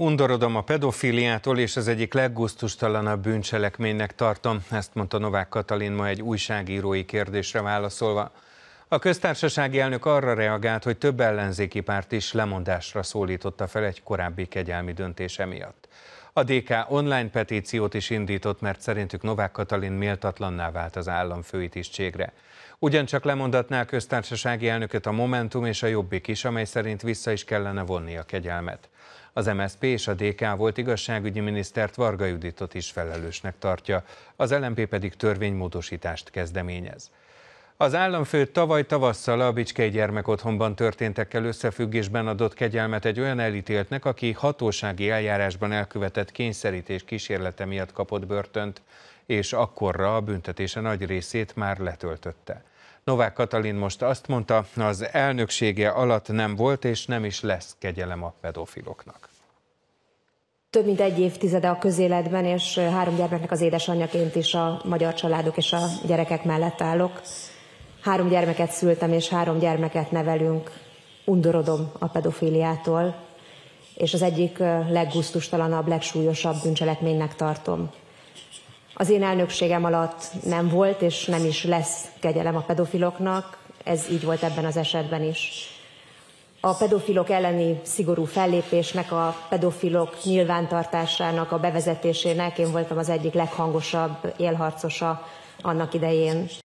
Undorodom a pedofiliától, és az egyik leggusztustalanabb bűncselekménynek tartom, ezt mondta Novák Katalin ma egy újságírói kérdésre válaszolva. A köztársasági elnök arra reagált, hogy több ellenzéki párt is lemondásra szólította fel egy korábbi kegyelmi döntése miatt. A DK online petíciót is indított, mert szerintük Novák Katalin méltatlanná vált az állam főitisztségre. Ugyancsak lemondatná a köztársasági elnököt a Momentum és a Jobbik is, amely szerint vissza is kellene vonni a kegyelmet. Az MSP és a DK volt igazságügyi minisztert Varga Juditot is felelősnek tartja, az LMP pedig törvénymódosítást kezdeményez. Az államfő tavaly tavasszal a Bicskei gyermekotthonban történtekkel összefüggésben adott kegyelmet egy olyan elítéltnek, aki hatósági eljárásban elkövetett kényszerítés kísérlete miatt kapott börtönt, és akkorra a büntetése nagy részét már letöltötte. Novák Katalin most azt mondta, az elnöksége alatt nem volt és nem is lesz kegyelem a pedofiloknak. Több mint egy évtizede a közéletben, és három gyermeknek az édesanyjaként is a magyar családok és a gyerekek mellett állok. Három gyermeket szültem, és három gyermeket nevelünk. Undorodom a pedofiliától és az egyik leggusztustalanabb, legsúlyosabb bűncselekménynek tartom. Az én elnökségem alatt nem volt, és nem is lesz kegyelem a pedofiloknak, ez így volt ebben az esetben is. A pedofilok elleni szigorú fellépésnek, a pedofilok nyilvántartásának, a bevezetésének én voltam az egyik leghangosabb élharcosa annak idején.